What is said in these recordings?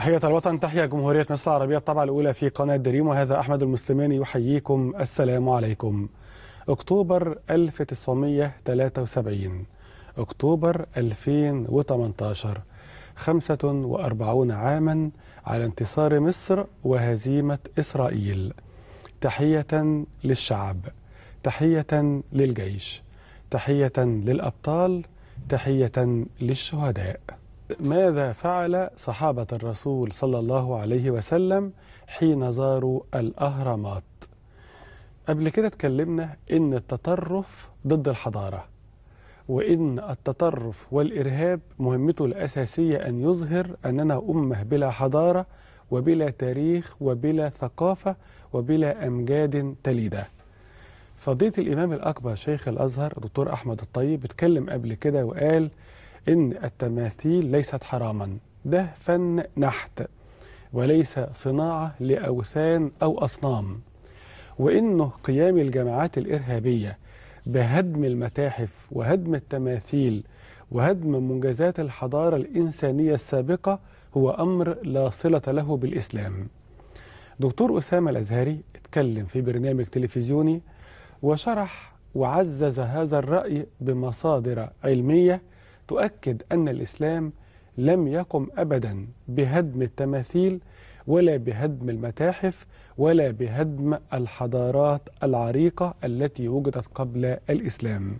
تحية الوطن تحية جمهورية مصر العربية الطبعة الأولى في قناة دريم وهذا أحمد المسلماني يحييكم السلام عليكم أكتوبر 1973 أكتوبر 2018 45 عاما على انتصار مصر وهزيمة إسرائيل تحية للشعب تحية للجيش تحية للأبطال تحية للشهداء ماذا فعل صحابة الرسول صلى الله عليه وسلم حين زاروا الأهرامات قبل كده اتكلمنا إن التطرف ضد الحضارة وإن التطرف والإرهاب مهمته الأساسية أن يظهر أننا أمة بلا حضارة وبلا تاريخ وبلا ثقافة وبلا أمجاد تليدة فضية الإمام الأكبر شيخ الأزهر دكتور أحمد الطيب اتكلم قبل كده وقال إن التماثيل ليست حراما ده فن نحت وليس صناعة لأوثان أو أصنام وإنه قيام الجماعات الإرهابية بهدم المتاحف وهدم التماثيل وهدم منجزات الحضارة الإنسانية السابقة هو أمر لا صلة له بالإسلام دكتور أسامة الأزهري اتكلم في برنامج تلفزيوني وشرح وعزز هذا الرأي بمصادر علمية تؤكد أن الإسلام لم يقم أبدا بهدم التماثيل ولا بهدم المتاحف ولا بهدم الحضارات العريقة التي وجدت قبل الإسلام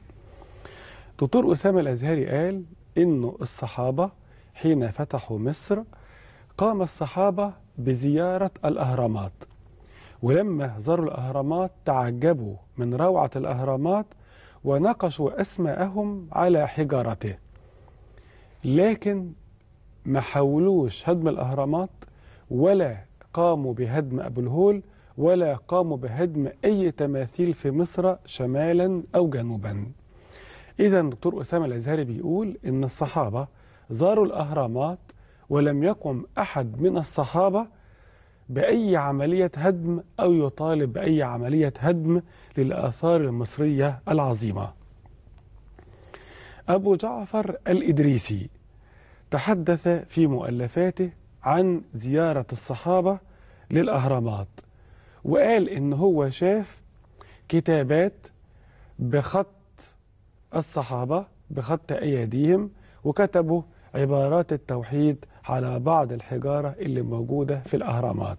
دكتور أسامة الأزهري قال إنه الصحابة حين فتحوا مصر قام الصحابة بزيارة الأهرامات ولما زاروا الأهرامات تعجبوا من روعة الأهرامات ونقشوا أسماءهم على حجارته لكن ما حاولوش هدم الأهرامات ولا قاموا بهدم أبو الهول ولا قاموا بهدم أي تماثيل في مصر شمالا أو جنوبا إذا دكتور أسامة الأزهري بيقول إن الصحابة زاروا الأهرامات ولم يقم أحد من الصحابة بأي عملية هدم أو يطالب بأي عملية هدم للآثار المصرية العظيمة أبو جعفر الإدريسي تحدث في مؤلفاته عن زيارة الصحابة للأهرامات وقال إن هو شاف كتابات بخط الصحابة بخط أيديهم وكتبوا عبارات التوحيد على بعض الحجارة اللي موجودة في الأهرامات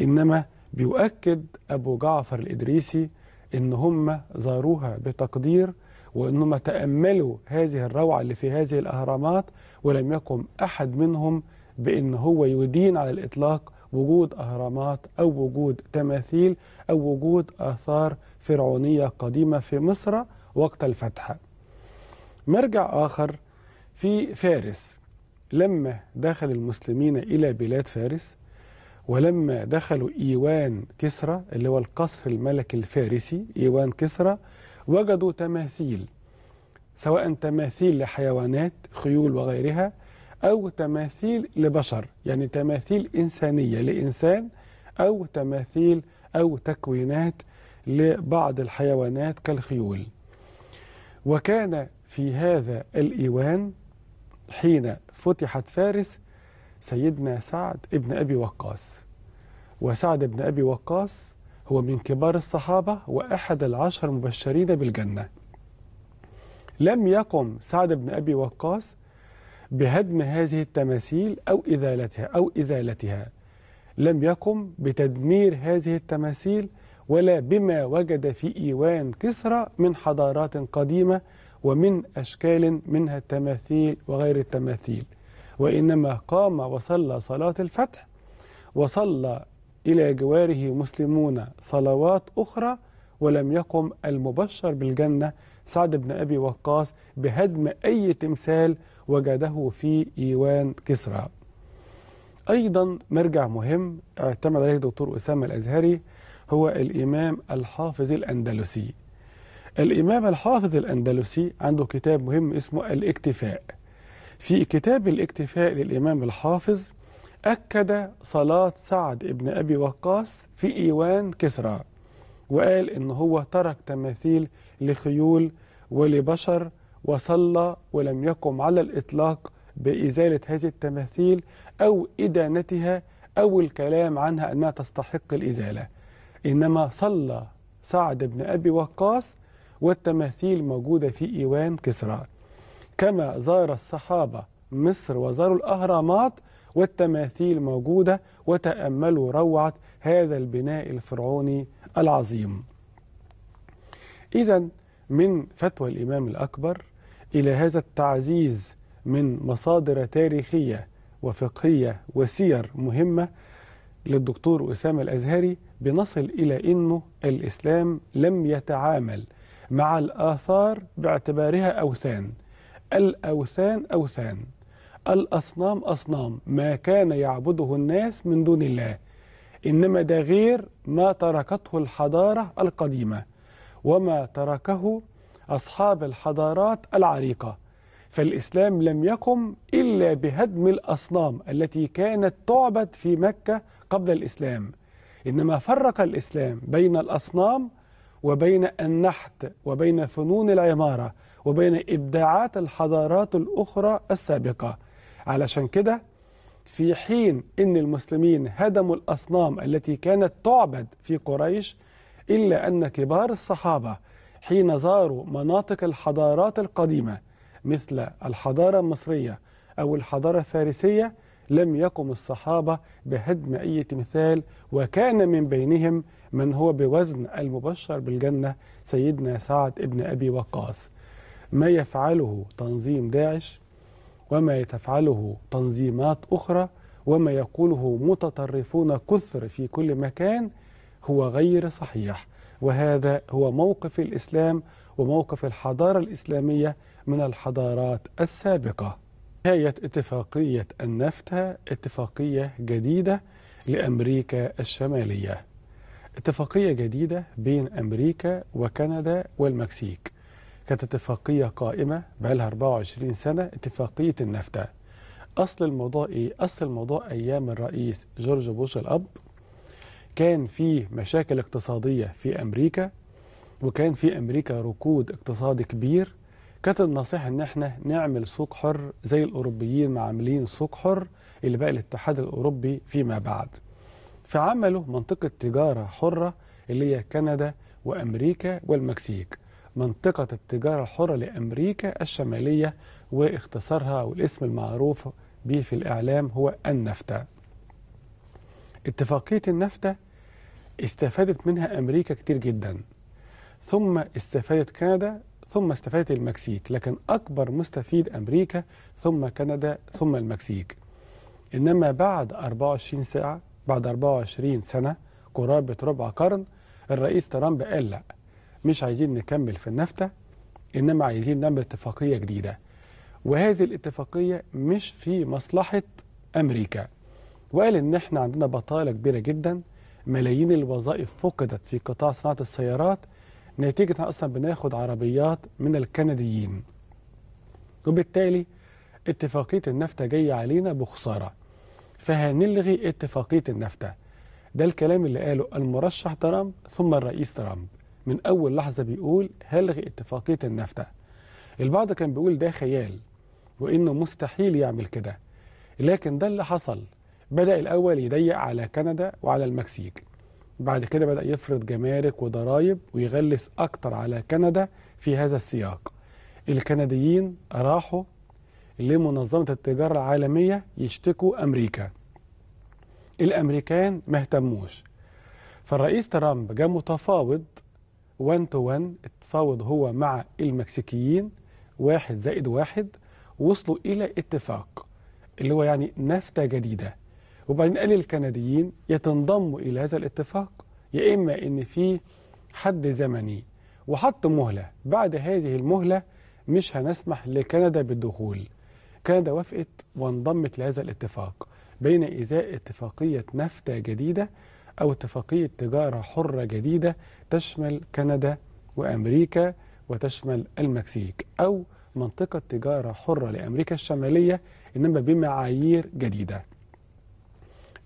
إنما بيؤكد أبو جعفر الإدريسي إن هم زاروها بتقدير وأنهم تأملوا هذه الروعة اللي في هذه الأهرامات ولم يقم أحد منهم بأن هو يدين على الإطلاق وجود أهرامات أو وجود تماثيل أو وجود آثار فرعونية قديمة في مصر وقت الفتح مرجع آخر في فارس لما دخل المسلمين إلى بلاد فارس ولما دخلوا إيوان كسرى اللي هو القصر الملكي الفارسي إيوان كسرى وجدوا تماثيل سواء تماثيل لحيوانات خيول وغيرها أو تماثيل لبشر يعني تماثيل إنسانية لإنسان أو تماثيل أو تكوينات لبعض الحيوانات كالخيول وكان في هذا الإيوان حين فتحت فارس سيدنا سعد ابن أبي وقاص وسعد ابن أبي وقاص هو من كبار الصحابة وأحد العشر المبشرين بالجنة لم يقم سعد بن أبي وقاص بهدم هذه التماثيل أو إزالتها أو إزالتها لم يقم بتدمير هذه التماثيل ولا بما وجد في إيوان كسرى من حضارات قديمة ومن أشكال منها التماثيل وغير التماثيل وإنما قام وصلى صلاة الفتح وصلى إلى جواره مسلمون صلوات أخرى ولم يقم المبشر بالجنة سعد بن أبي وقاص بهدم أي تمثال وجده في إيوان كسرى أيضا مرجع مهم اعتمد عليه دكتور أسامة الأزهري هو الإمام الحافظ الأندلسي الإمام الحافظ الأندلسي عنده كتاب مهم اسمه الاكتفاء في كتاب الاكتفاء للإمام الحافظ أكد صلاة سعد ابن أبي وقاص في إيوان كسرى وقال إن هو ترك تماثيل لخيول ولبشر وصلى ولم يقم على الإطلاق بإزالة هذه التماثيل أو إدانتها أو الكلام عنها أنها تستحق الإزالة إنما صلى سعد بن أبي وقاص والتماثيل موجودة في إيوان كسرى كما زار الصحابة مصر وزاروا الأهرامات والتماثيل موجودة وتأملوا روعة هذا البناء الفرعوني العظيم إذا من فتوى الإمام الأكبر إلى هذا التعزيز من مصادر تاريخية وفقهية وسير مهمة للدكتور أسامة الأزهري بنصل إلى أنه الإسلام لم يتعامل مع الآثار باعتبارها أوثان الأوثان أوثان الأصنام أصنام ما كان يعبده الناس من دون الله إنما ده غير ما تركته الحضارة القديمة وما تركه أصحاب الحضارات العريقة فالإسلام لم يقم إلا بهدم الأصنام التي كانت تعبد في مكة قبل الإسلام إنما فرق الإسلام بين الأصنام وبين النحت وبين فنون العمارة وبين إبداعات الحضارات الأخرى السابقة علشان كده في حين أن المسلمين هدموا الأصنام التي كانت تعبد في قريش إلا أن كبار الصحابة حين زاروا مناطق الحضارات القديمة مثل الحضارة المصرية أو الحضارة الفارسية لم يقم الصحابة بهدم أي تمثال وكان من بينهم من هو بوزن المبشر بالجنة سيدنا سعد ابن أبي وقاص ما يفعله تنظيم داعش وما تفعله تنظيمات أخرى وما يقوله متطرفون كثر في كل مكان هو غير صحيح وهذا هو موقف الإسلام وموقف الحضارة الإسلامية من الحضارات السابقة نهاية اتفاقية النفتا اتفاقية جديدة لأمريكا الشمالية اتفاقية جديدة بين أمريكا وكندا والمكسيك كانت اتفاقية قائمة بقالها 24 سنة اتفاقية النفتة أصل الموضوع إيه؟ أصل الموضوع أيام الرئيس جورج بوش الأب كان في مشاكل اقتصادية في أمريكا وكان في أمريكا ركود اقتصادي كبير كانت النصيحة إن احنا نعمل سوق حر زي الأوروبيين ما عاملين سوق حر اللي بقى الاتحاد الأوروبي فيما بعد فعملوا منطقة تجارة حرة اللي هي كندا وأمريكا والمكسيك منطقة التجارة الحرة لأمريكا الشمالية واختصارها والاسم المعروف به في الإعلام هو النفتا اتفاقية النفتا استفادت منها أمريكا كتير جدا ثم استفادت كندا ثم استفادت المكسيك لكن أكبر مستفيد أمريكا ثم كندا ثم المكسيك إنما بعد 24 ساعة بعد 24 سنة قرابة ربع قرن الرئيس ترامب قال لأ مش عايزين نكمل في النفتة إنما عايزين نعمل اتفاقية جديدة وهذه الاتفاقية مش في مصلحة أمريكا وقال إن إحنا عندنا بطالة كبيرة جدا ملايين الوظائف فقدت في قطاع صناعة السيارات نتيجة أصلا بناخد عربيات من الكنديين وبالتالي اتفاقية النفتة جاية علينا بخسارة فهنلغي اتفاقية النفتة ده الكلام اللي قاله المرشح ترامب ثم الرئيس ترامب من أول لحظة بيقول هلغي اتفاقية النفتا البعض كان بيقول ده خيال وإنه مستحيل يعمل كده لكن ده اللي حصل بدأ الأول يضيق على كندا وعلى المكسيك بعد كده بدأ يفرض جمارك وضرائب ويغلس أكتر على كندا في هذا السياق الكنديين راحوا لمنظمة التجارة العالمية يشتكوا أمريكا الأمريكان ما اهتموش فالرئيس ترامب جاء متفاوض 1 تو 1 اتفاوض هو مع المكسيكيين واحد زائد واحد وصلوا إلى اتفاق اللي هو يعني نفتة جديدة وبعدين قال الكنديين يتنضموا إلى هذا الاتفاق يا إما إن في حد زمني وحط مهلة بعد هذه المهلة مش هنسمح لكندا بالدخول كندا وافقت وانضمت لهذا الاتفاق بين إزاء اتفاقية نفتة جديدة أو اتفاقية تجارة حرة جديدة تشمل كندا وأمريكا وتشمل المكسيك أو منطقة تجارة حرة لأمريكا الشمالية إنما بمعايير جديدة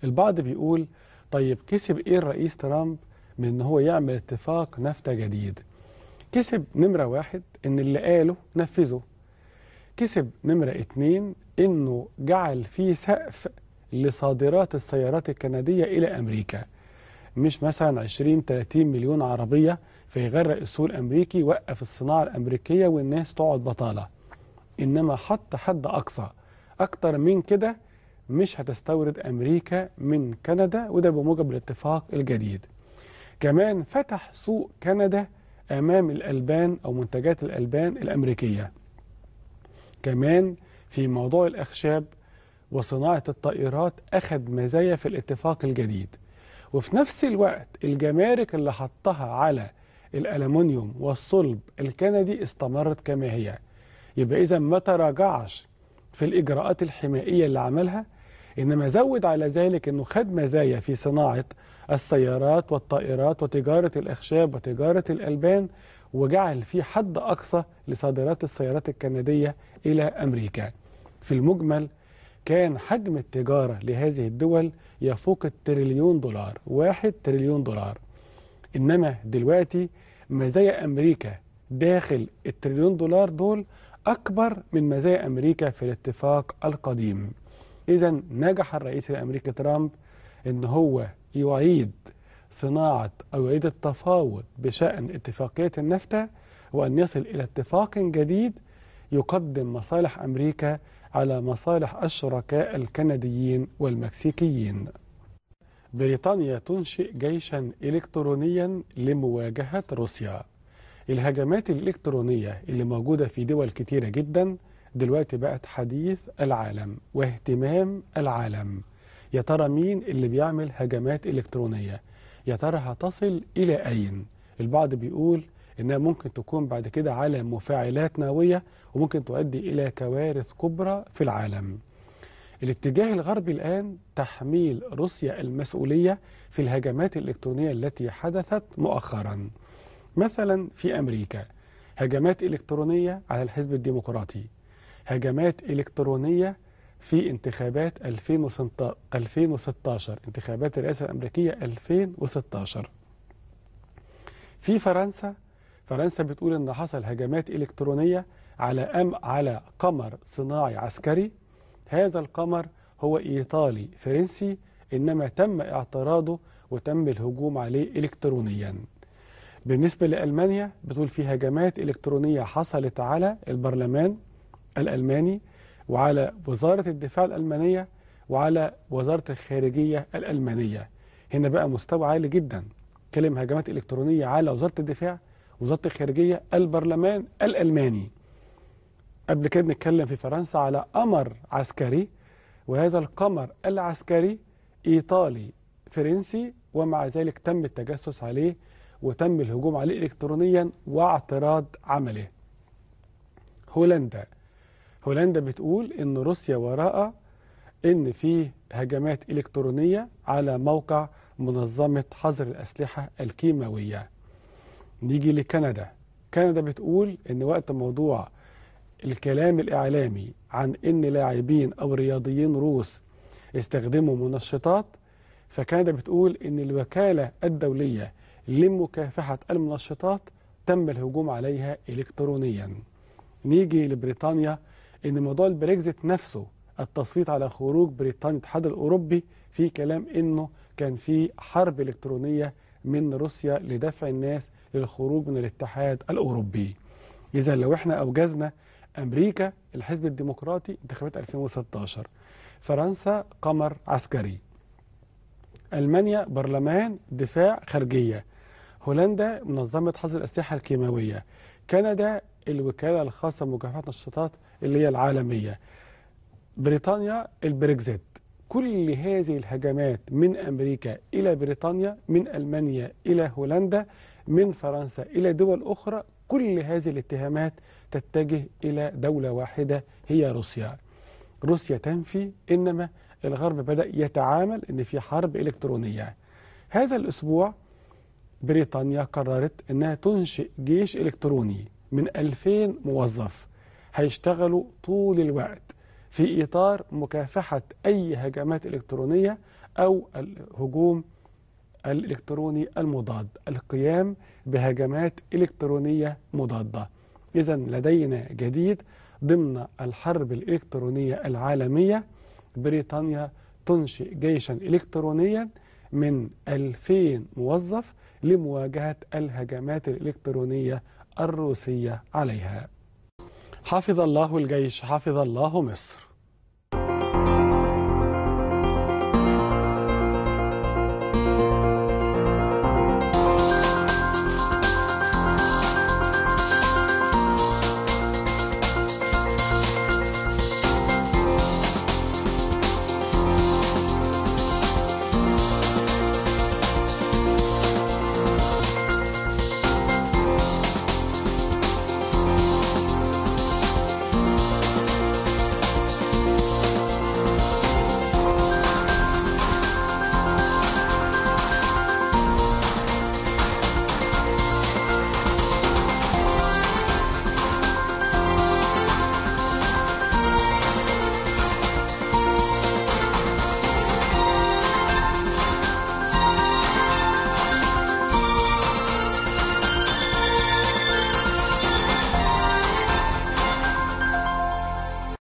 البعض بيقول طيب كسب إيه الرئيس ترامب من إن هو يعمل اتفاق نفتا جديد كسب نمرة واحد إن اللي قاله نفذه كسب نمرة اتنين إنه جعل فيه سقف لصادرات السيارات الكندية إلى أمريكا مش مثلا 20 30 مليون عربيه فيغرق السوق الامريكي يوقف الصناعه الامريكيه والناس تقعد بطاله انما حط حد اقصى اكتر من كده مش هتستورد امريكا من كندا وده بموجب الاتفاق الجديد كمان فتح سوق كندا امام الالبان او منتجات الالبان الامريكيه كمان في موضوع الاخشاب وصناعه الطائرات اخذ مزايا في الاتفاق الجديد وفي نفس الوقت الجمارك اللي حطها على الألمنيوم والصلب الكندي استمرت كما هي يبقى إذا ما تراجعش في الإجراءات الحمائية اللي عملها إنما زود على ذلك أنه خد مزايا في صناعة السيارات والطائرات وتجارة الأخشاب وتجارة الألبان وجعل في حد أقصى لصادرات السيارات الكندية إلى أمريكا في المجمل كان حجم التجارة لهذه الدول يفوق التريليون دولار واحد تريليون دولار إنما دلوقتي مزايا أمريكا داخل التريليون دولار دول أكبر من مزايا أمريكا في الاتفاق القديم إذا نجح الرئيس الأمريكي ترامب إن هو يعيد صناعة أو يعيد التفاوض بشأن اتفاقية النفتا وأن يصل إلى اتفاق جديد يقدم مصالح أمريكا على مصالح الشركاء الكنديين والمكسيكيين بريطانيا تنشئ جيشا إلكترونيا لمواجهة روسيا الهجمات الإلكترونية اللي موجودة في دول كتيرة جدا دلوقتي بقت حديث العالم واهتمام العالم يا ترى مين اللي بيعمل هجمات إلكترونية يا ترى هتصل إلى أين البعض بيقول إنها ممكن تكون بعد كده على مفاعلات نووية وممكن تؤدي إلى كوارث كبرى في العالم الاتجاه الغربي الآن تحميل روسيا المسؤولية في الهجمات الإلكترونية التي حدثت مؤخرا مثلا في أمريكا هجمات إلكترونية على الحزب الديمقراطي هجمات إلكترونية في انتخابات 2016 انتخابات الرئاسة الأمريكية 2016 في فرنسا فرنسا بتقول ان حصل هجمات الكترونيه على أم على قمر صناعي عسكري هذا القمر هو ايطالي فرنسي انما تم اعتراضه وتم الهجوم عليه الكترونيا بالنسبه لالمانيا بتقول في هجمات الكترونيه حصلت على البرلمان الالماني وعلى وزاره الدفاع الالمانيه وعلى وزاره الخارجيه الالمانيه هنا بقى مستوى عالي جدا كلم هجمات إلكترونية على وزارة الدفاع وزاره الخارجيه البرلمان الالماني قبل كده بنتكلم في فرنسا على قمر عسكري وهذا القمر العسكري ايطالي فرنسي ومع ذلك تم التجسس عليه وتم الهجوم عليه الكترونيا واعتراض عمله هولندا هولندا بتقول ان روسيا وراء ان في هجمات الكترونيه على موقع منظمه حظر الاسلحه الكيماويه نيجي لكندا كندا بتقول ان وقت موضوع الكلام الاعلامي عن ان لاعبين او رياضيين روس استخدموا منشطات فكندا بتقول ان الوكاله الدوليه لمكافحه المنشطات تم الهجوم عليها الكترونيا نيجي لبريطانيا ان موضوع البريكزيت نفسه التصويت على خروج بريطانيا الاتحاد الاوروبي في كلام انه كان في حرب الكترونيه من روسيا لدفع الناس للخروج من الاتحاد الأوروبي إذا لو احنا أوجزنا أمريكا الحزب الديمقراطي انتخابات 2016 فرنسا قمر عسكري ألمانيا برلمان دفاع خارجية هولندا منظمة حظر الأسلحة الكيماوية كندا الوكالة الخاصة بمكافحة النشاطات اللي هي العالمية بريطانيا البريكزيت كل هذه الهجمات من أمريكا إلى بريطانيا من ألمانيا إلى هولندا من فرنسا إلى دول أخرى كل هذه الاتهامات تتجه إلى دولة واحدة هي روسيا روسيا تنفي إنما الغرب بدأ يتعامل إن في حرب إلكترونية هذا الأسبوع بريطانيا قررت أنها تنشئ جيش إلكتروني من 2000 موظف هيشتغلوا طول الوقت في إطار مكافحة أي هجمات إلكترونية أو الهجوم الإلكتروني المضاد القيام بهجمات إلكترونية مضادة إذا لدينا جديد ضمن الحرب الإلكترونية العالمية بريطانيا تنشئ جيشا إلكترونيا من 2000 موظف لمواجهة الهجمات الإلكترونية الروسية عليها حفظ الله الجيش حفظ الله مصر